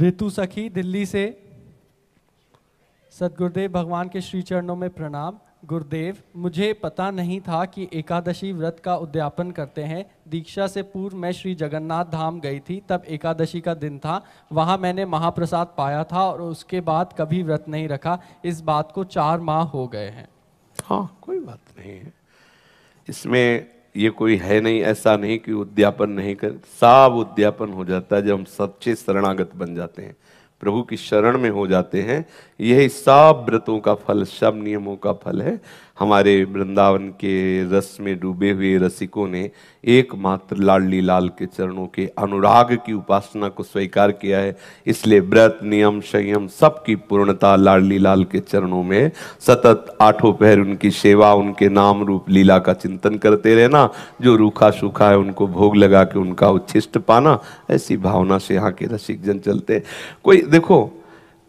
ऋतु सखी दिल्ली से सदगुरुदेव भगवान के श्री चरणों में प्रणाम गुरुदेव मुझे पता नहीं था कि एकादशी व्रत का उद्यापन करते हैं दीक्षा से पूर्व मैं श्री जगन्नाथ धाम गई थी तब एकादशी का दिन था वहाँ मैंने महाप्रसाद पाया था और उसके बाद कभी व्रत नहीं रखा इस बात को चार माह हो गए हैं हाँ कोई बात नहीं है इसमें ये कोई है नहीं ऐसा नहीं कि उद्यापन नहीं कर सब उद्यापन हो जाता है जब हम सच्चे शरणागत बन जाते हैं प्रभु की शरण में हो जाते हैं यही सब व्रतों का फल सब नियमों का फल है हमारे वृंदावन के रस में डूबे हुए रसिकों ने एकमात्र लाडली लाल के चरणों के अनुराग की उपासना को स्वीकार किया है इसलिए व्रत नियम संयम सबकी पूर्णता लाडली लाल के चरणों में सतत आठों पहर उनकी सेवा उनके नाम रूप लीला का चिंतन करते रहना जो रूखा सूखा है उनको भोग लगा के उनका उच्छिष्ट पाना ऐसी भावना से यहाँ के रसिक जन चलते कोई देखो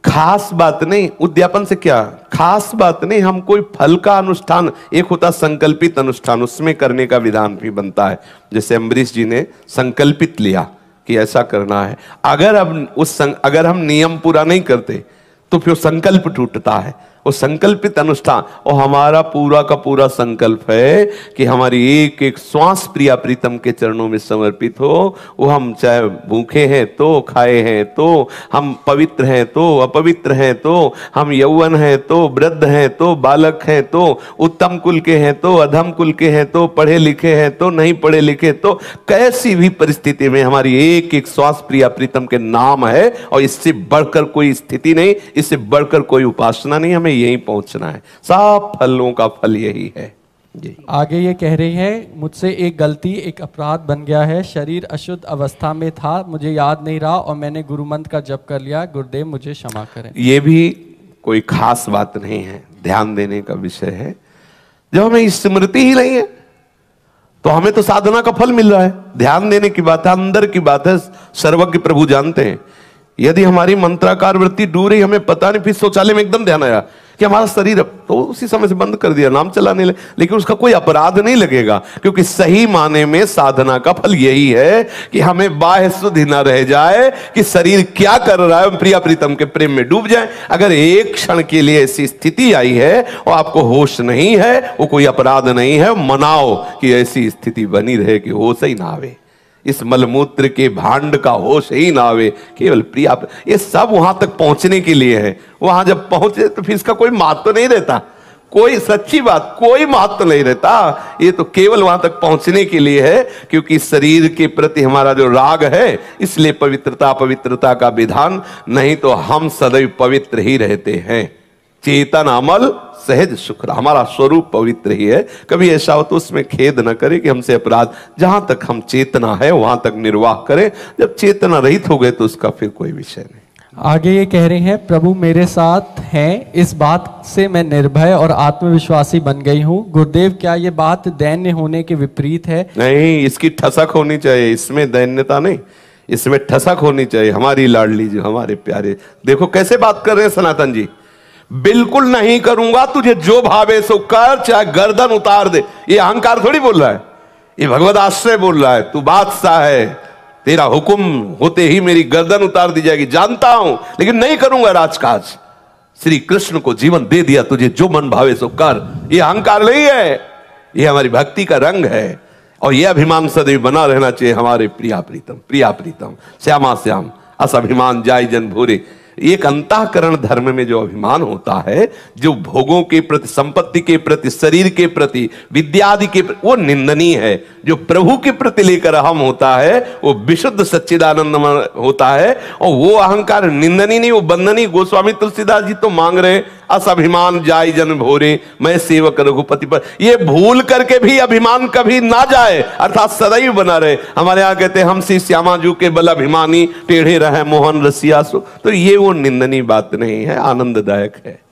खास बात नहीं उद्यापन से क्या खास बात नहीं हम कोई फल का अनुष्ठान एक होता संकल्पित अनुष्ठान उसमें करने का विधान भी बनता है जैसे अम्बरीश जी ने संकल्पित लिया कि ऐसा करना है अगर हम उस अगर हम नियम पूरा नहीं करते तो फिर संकल्प टूटता है वो संकल्पित अनुष्ठान और हमारा पूरा का पूरा संकल्प है कि हमारी एक एक श्वास प्रिया प्रीतम के चरणों में समर्पित हो वो हम चाहे भूखे हैं तो खाए हैं तो हम पवित्र हैं तो अपवित्र हैं तो हम यौवन हैं तो वृद्ध हैं तो बालक हैं तो उत्तम कुल के हैं तो अधम कुल के हैं तो पढ़े लिखे हैं तो नहीं पढ़े लिखे तो कैसी भी परिस्थिति में हमारी एक एक श्वास प्रिया प्रीतम के नाम है और इससे बढ़कर कोई स्थिति नहीं इससे बढ़कर कोई उपासना नहीं हमें यहीं पहुंचना है सब फलों का फल यही है आगे ये कह रही है मुझसे एक गलती एक अपराध बन गया है शरीर अशुद्ध अवस्था में था मुझे याद नहीं रहा और मैंने गुरु मंत्र का जप कर लिया गुरुदेव मुझे क्षमा करें ये भी कोई खास बात नहीं है ध्यान देने का विषय है जब हमें स्मृति ही नहीं है तो हमें तो साधना का फल मिल रहा है ध्यान देने की बात है अंदर की बात है सर्वज्ञ प्रभु जानते हैं यदि हमारी मंत्राकार वृत्ति डूब रही हमें पता नहीं फिर शौचालय में एकदम ध्यान आया कि हमारा शरीर तो उसी समय से बंद कर दिया नाम चलाने ले, लेकिन उसका कोई अपराध नहीं लगेगा क्योंकि सही माने में साधना का फल यही है कि हमें बाह्य शुद्ध ना रह जाए कि शरीर क्या कर रहा है प्रिया प्रीतम के प्रेम में डूब जाए अगर एक क्षण के लिए ऐसी स्थिति आई है और आपको होश नहीं है वो कोई अपराध नहीं है मनाओ कि ऐसी स्थिति बनी रहे कि होश ही ना आवे इस मलमूत्र के भांड का होश ही ना आवे केवल प्रिया ये सब वहां तक पहुंचने के लिए है वहां जब पहुंचे तो फिर इसका कोई महत्व तो नहीं रहता कोई सच्ची बात कोई महत्व नहीं रहता ये तो केवल वहां तक पहुंचने के लिए है क्योंकि शरीर के प्रति हमारा जो राग है इसलिए पवित्रता पवित्रता का विधान नहीं तो हम सदैव पवित्र ही रहते हैं चेतन अमल सहज सुख हमारा स्वरूप पवित्र ही है कभी ऐसा हो तो उसमें खेद न करें कि हमसे अपराध जहां तक हम चेतना है वहां तक निर्वाह करें जब चेतना रहित हो गए तो उसका फिर कोई विषय नहीं आगे ये कह रहे हैं प्रभु मेरे साथ हैं इस बात से मैं निर्भय और आत्मविश्वासी बन गई हूँ गुरुदेव क्या ये बात दैन्य होने के विपरीत है नहीं इसकी ठसक होनी चाहिए इसमें दैन्यता नहीं इसमें ठसक होनी चाहिए हमारी लाडली जी हमारे प्यारे देखो कैसे बात कर रहे हैं सनातन जी बिल्कुल नहीं करूंगा तुझे जो भावे सो कर चाहे गर्दन उतार दे ये अहंकार थोड़ी बोल रहा है ये भगवत आश्रय बोल रहा है तू बादशाह है तेरा हुक्म होते ही मेरी गर्दन उतार दी जाएगी जानता हूं लेकिन नहीं करूंगा राजकाज श्री कृष्ण को जीवन दे दिया तुझे जो मन भावे सो कर ये अहंकार नहीं है ये हमारी भक्ति का रंग है और यह अभिमान सदैव बना रहना चाहिए हमारे प्रिया प्रीतम प्रिया प्रीतम श्यामा श्याम अस अभिमान जाय जन भूरे एक अंतःकरण धर्म में जो अभिमान होता है जो भोगों के प्रति संपत्ति के प्रति शरीर के प्रति विद्यादि के प्रति, वो निंदनीय है जो प्रभु के प्रति लेकर अहम होता है वो विशुद्ध सच्चिदानंद होता है और वो अहंकार निंदनीय नहीं वो बंदनी गोस्वामी तुलसीदास जी तो मांग रहे हैं अस अभिमान जाय जन भोरे मैं सेवक रघुपति पर ये भूल करके भी अभिमान कभी ना जाए अर्थात सदैव बना रहे हमारे यहाँ कहते हम श्री श्यामा जू के बल अभिमानी टेढ़े रहे मोहन रसिया सो तो ये वो निंदनीय बात नहीं है आनंददायक है